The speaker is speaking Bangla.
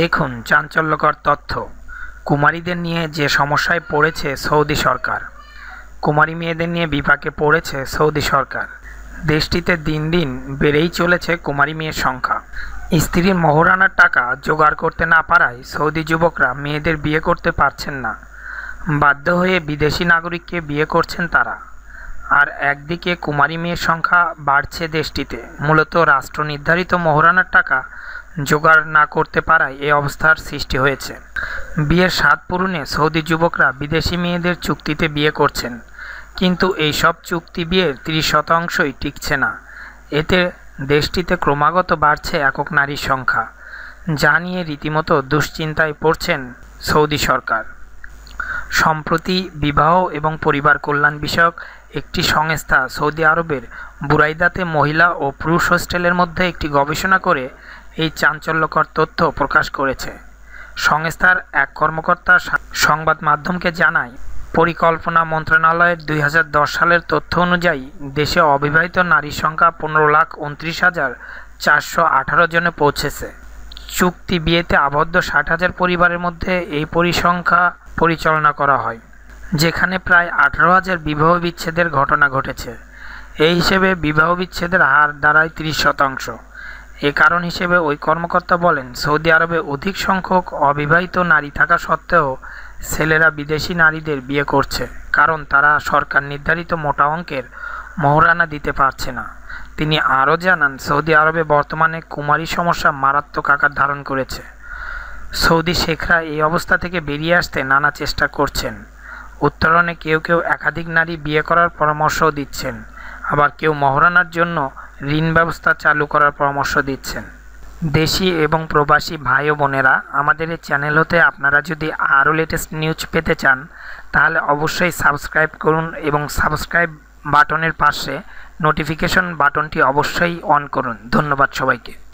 দেখুন চাঞ্চল্যকর তথ্য কুমারীদের নিয়ে যে সমস্যায় পড়েছে সৌদি সরকার কুমারী মেয়েদের নিয়ে বিপাকে পড়েছে সৌদি সরকার দেশটিতে দিন দিন বেড়েই চলেছে কুমারী মেয়ের সংখ্যা স্ত্রীর মহরানার টাকা জোগাড় করতে না পারায় সৌদি যুবকরা মেয়েদের বিয়ে করতে পারছেন না বাধ্য হয়ে বিদেশি নাগরিককে বিয়ে করছেন তারা আর একদিকে কুমারী মেয়ের সংখ্যা বাড়ছে দেশটিতে মূলত রাষ্ট্র নির্ধারিত মহরানার টাকা জোগাড় না করতে পারায় এ অবস্থার সৃষ্টি হয়েছে বিয়ের স্বাদ পূরণে সৌদি যুবকরা বিদেশি মেয়েদের চুক্তিতে বিয়ে করছেন কিন্তু এই সব চুক্তি বিয়ের তিরিশ শতাংশই টিকছে না এতে দেশটিতে ক্রমাগত বাড়ছে একক নারীর সংখ্যা যা নিয়ে রীতিমতো দুশ্চিন্তায় পড়ছেন সৌদি সরকার সম্প্রতি বিবাহ এবং পরিবার কল্যাণ বিষয়ক একটি সংস্থা সৌদি আরবের বুরাইদাতে মহিলা ও পুরুষ হোস্টেলের মধ্যে একটি গবেষণা করে এই চাঞ্চল্যকর তথ্য প্রকাশ করেছে সংস্থার এক কর্মকর্তা সংবাদ মাধ্যমকে জানায় পরিকল্পনা মন্ত্রণালয়ের দুই সালের তথ্য অনুযায়ী দেশে অবিবাহিত নারীর সংখ্যা পনেরো লাখ উনত্রিশ হাজার চারশো আঠারো জনে পৌঁছেছে চুক্তি বিয়েতে আবদ্ধ ষাট হাজার পরিবারের মধ্যে এই পরিসংখ্যা পরিচালনা করা হয় যেখানে প্রায় আঠারো হাজার বিবাহ বিচ্ছেদের ঘটনা ঘটেছে এই হিসেবে বিবাহ বিচ্ছেদের হার দাঁড়ায় ত্রিশ শতাংশ এ কারণ হিসেবে ওই কর্মকর্তা বলেন সৌদি আরবে অধিক সংখ্যক অবিবাহিত নারী থাকা সত্ত্বেও ছেলেরা বিদেশি নারীদের বিয়ে করছে কারণ তারা সরকার নির্ধারিত মোটা অঙ্কের মহরানা দিতে পারছে না তিনি আরও জানান সৌদি আরবে বর্তমানে কুমারী সমস্যা মারাত্মক আকার ধারণ করেছে সৌদি শেখরা এই অবস্থা থেকে বেরিয়ে আসতে নানা চেষ্টা করছেন উত্তরণে কেউ কেউ একাধিক নারী বিয়ে করার পরামর্শও দিচ্ছেন আবার কেউ মহরানার জন্য ঋণ ব্যবস্থা চালু করার পরামর্শ দিচ্ছেন দেশি এবং প্রবাসী ভাই ও বোনেরা আমাদের এই চ্যানেল হতে আপনারা যদি আরও লেটেস্ট নিউজ পেতে চান তাহলে অবশ্যই সাবস্ক্রাইব করুন এবং সাবস্ক্রাইব বাটনের পাশে নোটিফিকেশন বাটনটি অবশ্যই অন করুন ধন্যবাদ সবাইকে